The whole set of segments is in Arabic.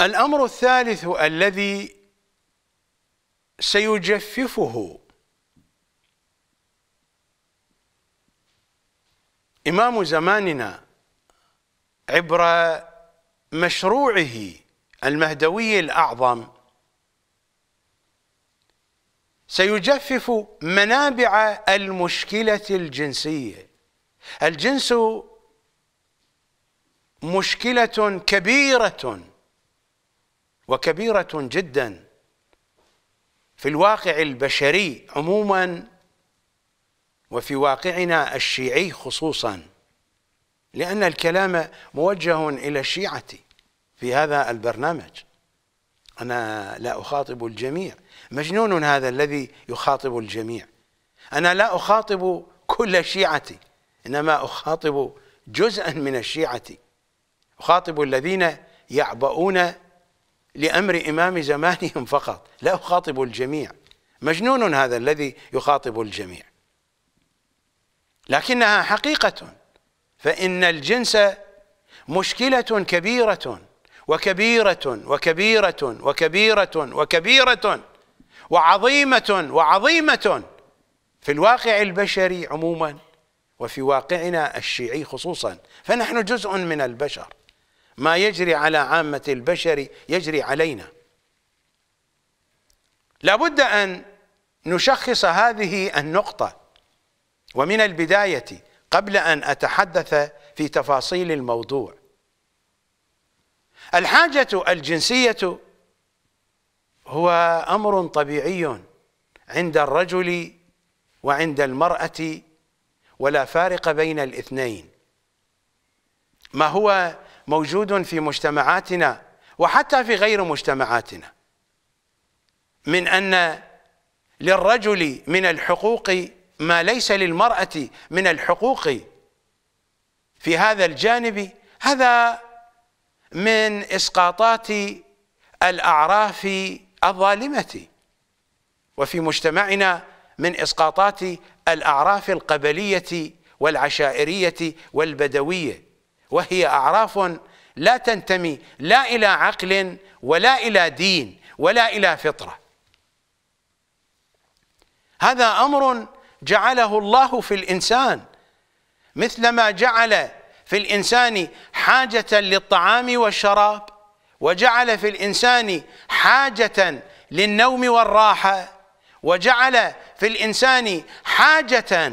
الأمر الثالث الذي سيجففه إمام زماننا عبر مشروعه المهدوي الأعظم سيجفف منابع المشكلة الجنسية الجنس مشكلة كبيرة وكبيرة جدا في الواقع البشري عموما وفي واقعنا الشيعي خصوصا لأن الكلام موجه إلى الشيعة في هذا البرنامج أنا لا أخاطب الجميع مجنون هذا الذي يخاطب الجميع أنا لا أخاطب كل شيعتي إنما أخاطب جزءا من الشيعة أخاطب الذين يعبؤون لأمر إمام زمانهم فقط لا أخاطب الجميع مجنون هذا الذي يخاطب الجميع لكنها حقيقة فإن الجنس مشكلة كبيرة وكبيرة وكبيرة وكبيرة وكبيرة وعظيمة وعظيمة في الواقع البشري عموما وفي واقعنا الشيعي خصوصا فنحن جزء من البشر ما يجري على عامة البشر يجري علينا لابد أن نشخص هذه النقطة ومن البداية قبل أن أتحدث في تفاصيل الموضوع الحاجة الجنسية هو أمر طبيعي عند الرجل وعند المرأة ولا فارق بين الاثنين ما هو موجود في مجتمعاتنا وحتى في غير مجتمعاتنا من أن للرجل من الحقوق ما ليس للمرأة من الحقوق في هذا الجانب هذا من إسقاطات الأعراف الظالمة وفي مجتمعنا من إسقاطات الأعراف القبلية والعشائرية والبدوية وهي أعراف لا تنتمي لا إلى عقل ولا إلى دين ولا إلى فطرة هذا أمر جعله الله في الإنسان مثلما جعل في الإنسان حاجة للطعام والشراب وجعل في الإنسان حاجة للنوم والراحة وجعل في الإنسان حاجة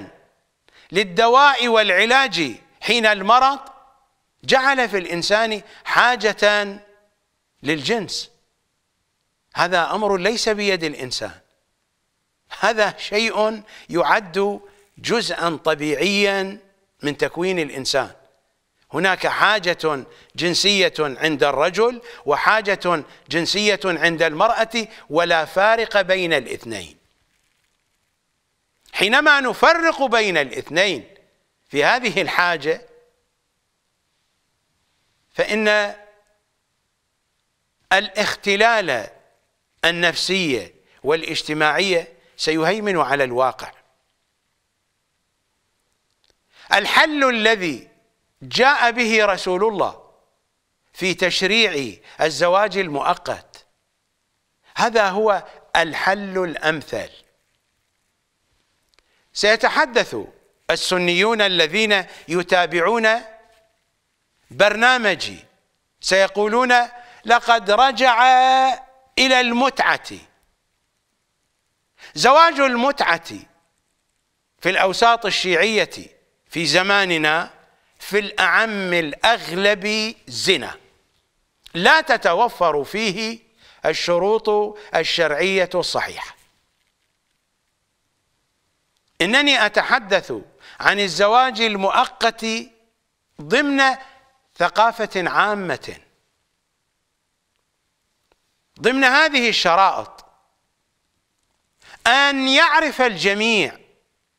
للدواء والعلاج حين المرض جعل في الإنسان حاجة للجنس هذا أمر ليس بيد الإنسان هذا شيء يعد جزءا طبيعيا من تكوين الإنسان هناك حاجة جنسية عند الرجل وحاجة جنسية عند المرأة ولا فارق بين الاثنين حينما نفرق بين الاثنين في هذه الحاجة فإن الاختلال النفسية والاجتماعية سيهيمن على الواقع الحل الذي جاء به رسول الله في تشريع الزواج المؤقت هذا هو الحل الأمثل سيتحدث السنيون الذين يتابعون برنامجي سيقولون لقد رجع إلى المتعة زواج المتعة في الأوساط الشيعية في زماننا في الأعم الأغلب زنا لا تتوفر فيه الشروط الشرعية الصحيحة إنني أتحدث عن الزواج المؤقت ضمن ثقافة عامة ضمن هذه الشرائط أن يعرف الجميع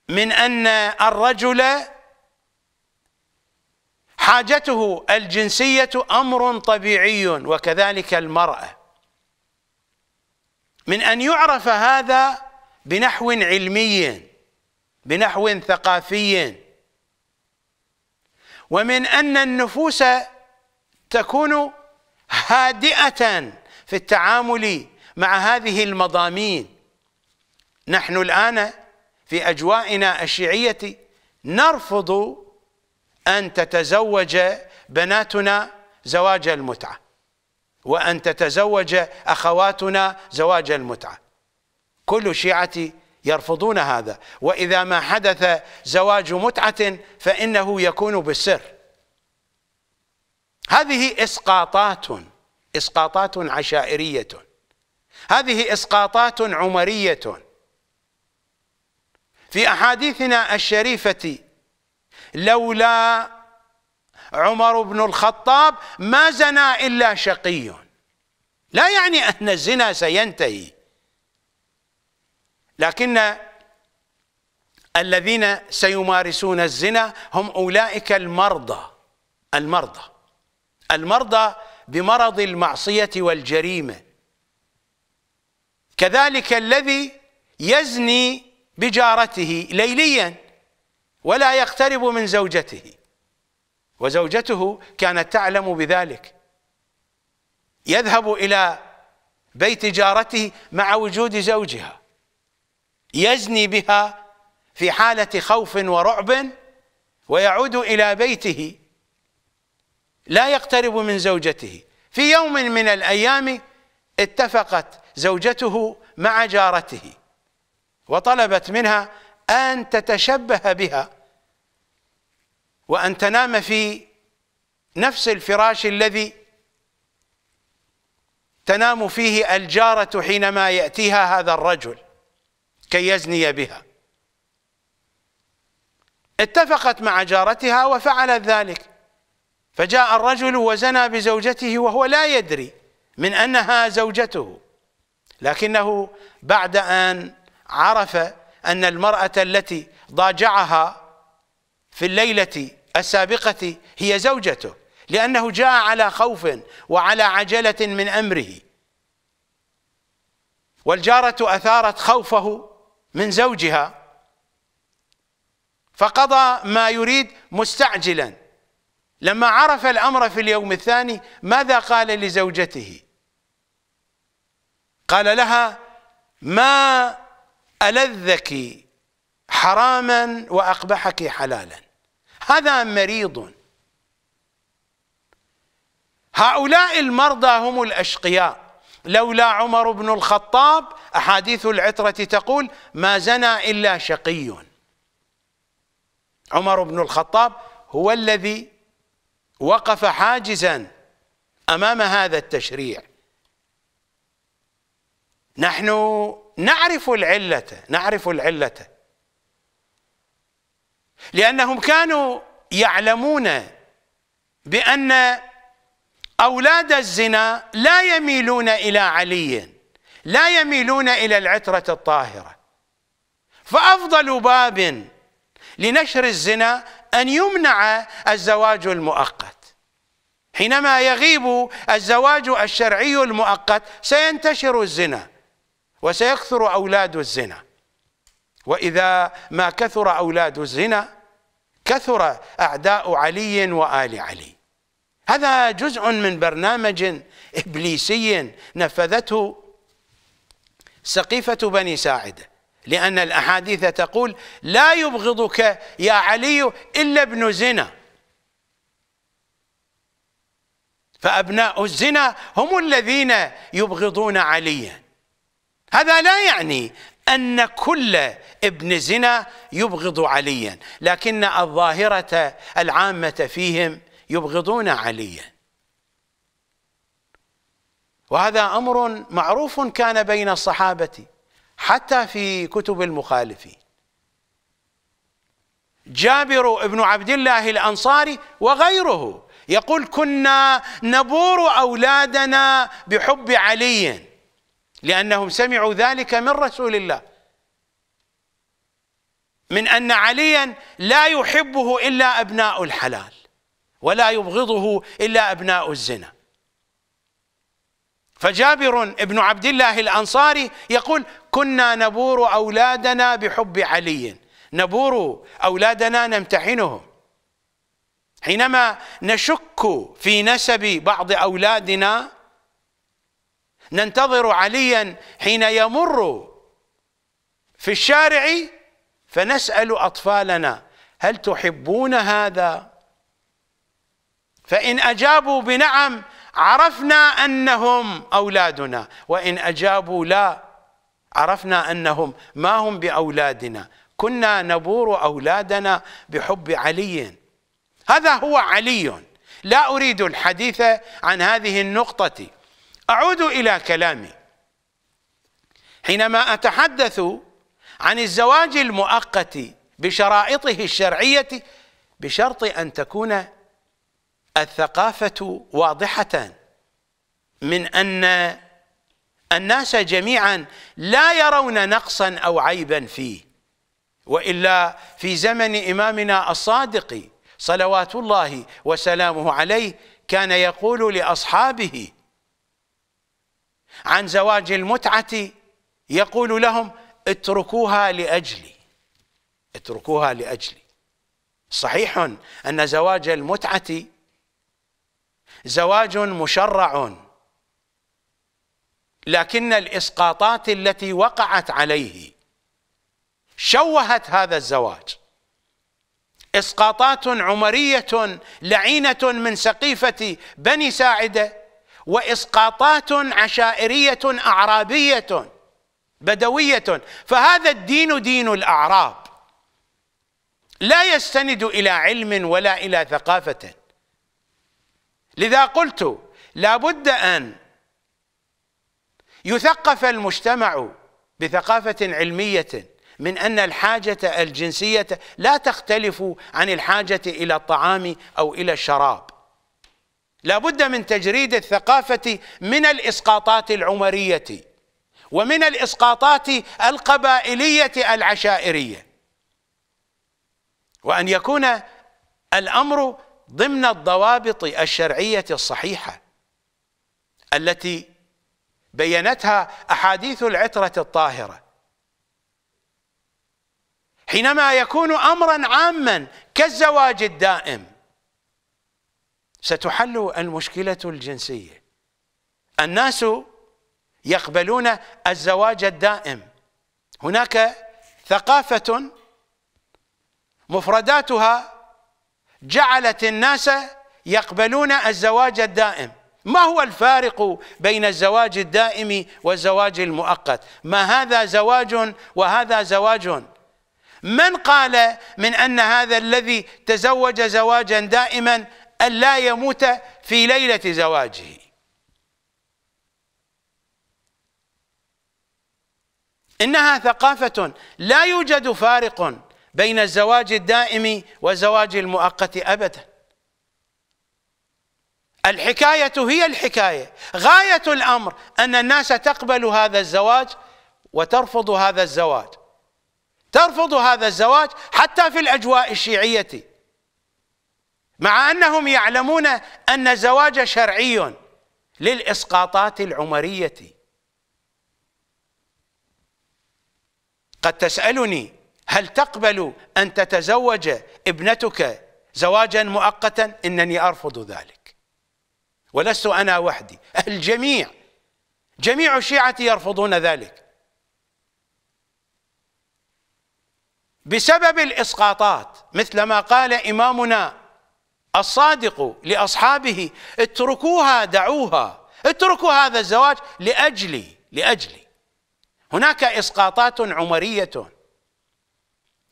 من أن الرجل حاجته الجنسية أمر طبيعي وكذلك المرأة من أن يعرف هذا بنحو علمي بنحو ثقافي ومن أن النفوس تكون هادئة في التعامل مع هذه المضامين نحن الآن في أجوائنا الشيعية نرفض أن تتزوج بناتنا زواج المتعة وأن تتزوج أخواتنا زواج المتعة كل شيعة يرفضون هذا واذا ما حدث زواج متعه فانه يكون بالسر هذه اسقاطات اسقاطات عشائريه هذه اسقاطات عمريه في احاديثنا الشريفه لولا عمر بن الخطاب ما زنى الا شقي لا يعني ان الزنا سينتهي لكن الذين سيمارسون الزنا هم أولئك المرضى المرضى المرضى بمرض المعصية والجريمة كذلك الذي يزني بجارته ليليا ولا يقترب من زوجته وزوجته كانت تعلم بذلك يذهب إلى بيت جارته مع وجود زوجها يزني بها في حالة خوف ورعب ويعود إلى بيته لا يقترب من زوجته في يوم من الأيام اتفقت زوجته مع جارته وطلبت منها أن تتشبه بها وأن تنام في نفس الفراش الذي تنام فيه الجارة حينما يأتيها هذا الرجل كي يزني بها اتفقت مع جارتها وفعلت ذلك فجاء الرجل وزنى بزوجته وهو لا يدري من أنها زوجته لكنه بعد أن عرف أن المرأة التي ضاجعها في الليلة السابقة هي زوجته لأنه جاء على خوف وعلى عجلة من أمره والجارة أثارت خوفه من زوجها فقضى ما يريد مستعجلا لما عرف الأمر في اليوم الثاني ماذا قال لزوجته قال لها ما ألذك حراما وأقبحك حلالا هذا مريض هؤلاء المرضى هم الأشقياء لولا عمر بن الخطاب أحاديث العترة تقول ما زنى إلا شقي عمر بن الخطاب هو الذي وقف حاجزا أمام هذا التشريع نحن نعرف العلة نعرف العلة لأنهم كانوا يعلمون بأن أولاد الزنا لا يميلون إلى علي لا يميلون إلى العترة الطاهرة فأفضل باب لنشر الزنا أن يمنع الزواج المؤقت حينما يغيب الزواج الشرعي المؤقت سينتشر الزنا وسيكثر أولاد الزنا وإذا ما كثر أولاد الزنا كثر أعداء علي وآل علي هذا جزء من برنامج إبليسي نفذته سقيفة بني ساعدة لأن الأحاديث تقول لا يبغضك يا علي إلا ابن زنا فأبناء الزنا هم الذين يبغضون عليا هذا لا يعني أن كل ابن زنا يبغض عليا لكن الظاهرة العامة فيهم يبغضون عليا وهذا أمر معروف كان بين الصحابة حتى في كتب المخالفين جابر بن عبد الله الأنصاري وغيره يقول كنا نبور أولادنا بحب علي لأنهم سمعوا ذلك من رسول الله من أن عليا لا يحبه إلا أبناء الحلال ولا يبغضه إلا أبناء الزنا فجابر بن عبد الله الأنصاري يقول كنا نبور أولادنا بحب علي نبور أولادنا نمتحنهم حينما نشك في نسب بعض أولادنا ننتظر عليا حين يمر في الشارع فنسأل أطفالنا هل تحبون هذا؟ فإن أجابوا بنعم عرفنا أنهم أولادنا وإن أجابوا لا عرفنا أنهم ما هم بأولادنا كنا نبور أولادنا بحب علي هذا هو علي لا أريد الحديث عن هذه النقطة أعود إلى كلامي حينما أتحدث عن الزواج المؤقت بشرائطه الشرعية بشرط أن تكون الثقافة واضحة من أن الناس جميعا لا يرون نقصا أو عيبا فيه وإلا في زمن إمامنا الصادق صلوات الله وسلامه عليه كان يقول لأصحابه عن زواج المتعة يقول لهم اتركوها لأجلي اتركوها لأجلي صحيح أن زواج المتعة زواج مشرع لكن الإسقاطات التي وقعت عليه شوهت هذا الزواج إسقاطات عمرية لعينة من سقيفة بني ساعدة وإسقاطات عشائرية أعرابية بدوية فهذا الدين دين الأعراب لا يستند إلى علم ولا إلى ثقافة لذا قلت لابد ان يثقف المجتمع بثقافه علميه من ان الحاجه الجنسيه لا تختلف عن الحاجه الى الطعام او الى الشراب لابد من تجريد الثقافه من الاسقاطات العمريه ومن الاسقاطات القبائليه العشائريه وان يكون الامر ضمن الضوابط الشرعية الصحيحة التي بينتها أحاديث العترة الطاهرة حينما يكون أمرا عاما كالزواج الدائم ستحل المشكلة الجنسية الناس يقبلون الزواج الدائم هناك ثقافة مفرداتها جعلت الناس يقبلون الزواج الدائم ما هو الفارق بين الزواج الدائم والزواج المؤقت ما هذا زواج وهذا زواج من قال من أن هذا الذي تزوج زواجا دائما ألا يموت في ليلة زواجه إنها ثقافة لا يوجد فارق بين الزواج الدائم والزواج المؤقت أبدا الحكاية هي الحكاية غاية الأمر أن الناس تقبل هذا الزواج وترفض هذا الزواج ترفض هذا الزواج حتى في الأجواء الشيعية مع أنهم يعلمون أن الزواج شرعي للإسقاطات العمرية قد تسألني هل تقبل أن تتزوج ابنتك زواجا مؤقتا إنني أرفض ذلك ولست أنا وحدي الجميع جميع الشيعة يرفضون ذلك بسبب الإسقاطات مثل ما قال إمامنا الصادق لأصحابه اتركوها دعوها اتركوا هذا الزواج لأجلي لأجلي هناك إسقاطات عمرية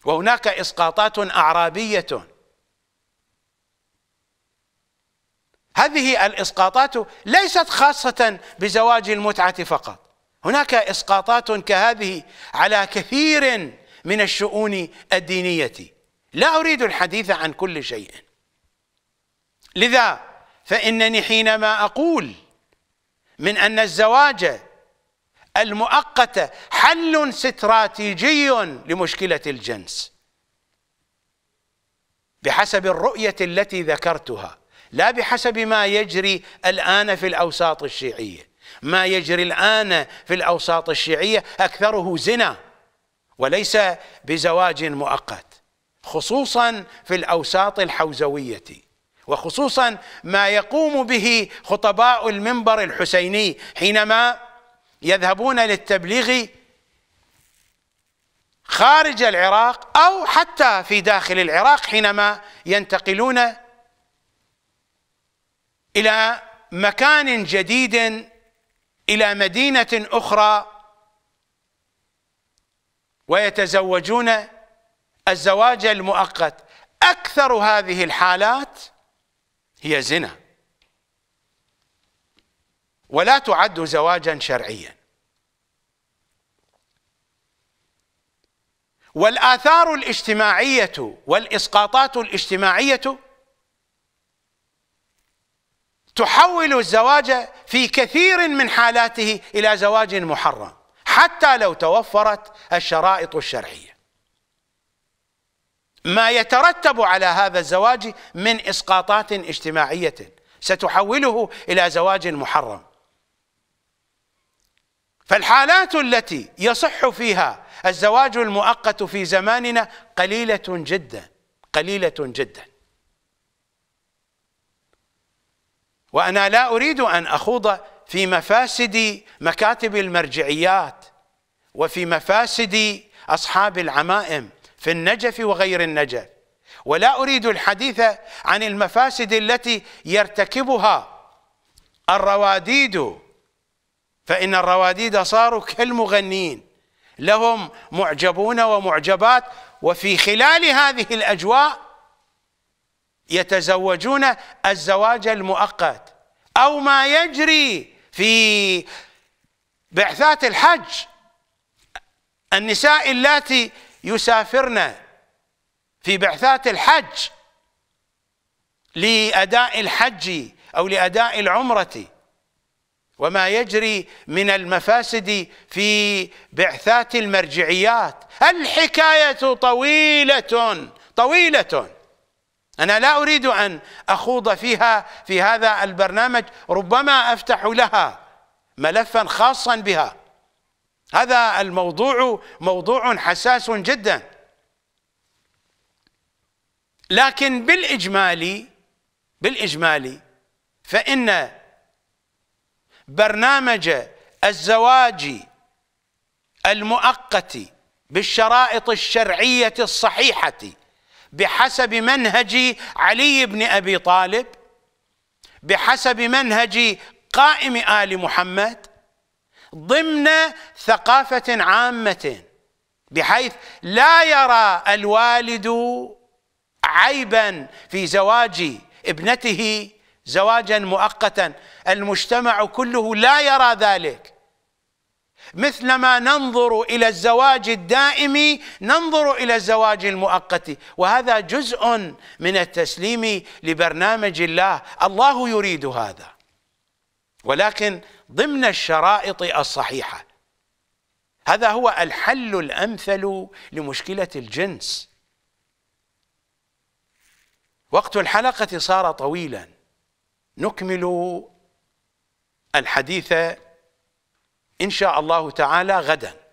وهناك إسقاطات أعرابية هذه الإسقاطات ليست خاصة بزواج المتعة فقط هناك إسقاطات كهذه على كثير من الشؤون الدينية لا أريد الحديث عن كل شيء لذا فإنني حينما أقول من أن الزواج المؤقته حل استراتيجي لمشكله الجنس بحسب الرؤيه التي ذكرتها لا بحسب ما يجري الان في الاوساط الشيعيه ما يجري الان في الاوساط الشيعيه اكثره زنا وليس بزواج مؤقت خصوصا في الاوساط الحوزويه وخصوصا ما يقوم به خطباء المنبر الحسيني حينما يذهبون للتبليغ خارج العراق او حتى في داخل العراق حينما ينتقلون الى مكان جديد الى مدينه اخرى ويتزوجون الزواج المؤقت اكثر هذه الحالات هي زنا ولا تعد زواجا شرعيا والآثار الاجتماعية والإسقاطات الاجتماعية تحول الزواج في كثير من حالاته إلى زواج محرم حتى لو توفرت الشرائط الشرعية ما يترتب على هذا الزواج من إسقاطات اجتماعية ستحوله إلى زواج محرم فالحالات التي يصح فيها الزواج المؤقت في زماننا قليلة جدا قليلة جدا وأنا لا أريد أن أخوض في مفاسد مكاتب المرجعيات وفي مفاسد أصحاب العمائم في النجف وغير النجف ولا أريد الحديث عن المفاسد التي يرتكبها الرواديد فإن الرواديد صاروا كالمغنين لهم معجبون ومعجبات وفي خلال هذه الأجواء يتزوجون الزواج المؤقت أو ما يجري في بعثات الحج النساء اللاتي يسافرن في بعثات الحج لأداء الحج أو لأداء العمرة وما يجري من المفاسد في بعثات المرجعيات الحكاية طويلة طويلة أنا لا أريد أن أخوض فيها في هذا البرنامج ربما أفتح لها ملفا خاصا بها هذا الموضوع موضوع حساس جدا لكن بالإجمالي بالإجمالي فإن برنامج الزواج المؤقت بالشرائط الشرعية الصحيحة بحسب منهج علي بن أبي طالب بحسب منهج قائم آل محمد ضمن ثقافة عامة بحيث لا يرى الوالد عيبا في زواج ابنته زواجا مؤقتا المجتمع كله لا يرى ذلك مثلما ننظر الى الزواج الدائم ننظر الى الزواج المؤقت وهذا جزء من التسليم لبرنامج الله الله يريد هذا ولكن ضمن الشرائط الصحيحه هذا هو الحل الامثل لمشكله الجنس وقت الحلقه صار طويلا نكمل الحديث إن شاء الله تعالى غداً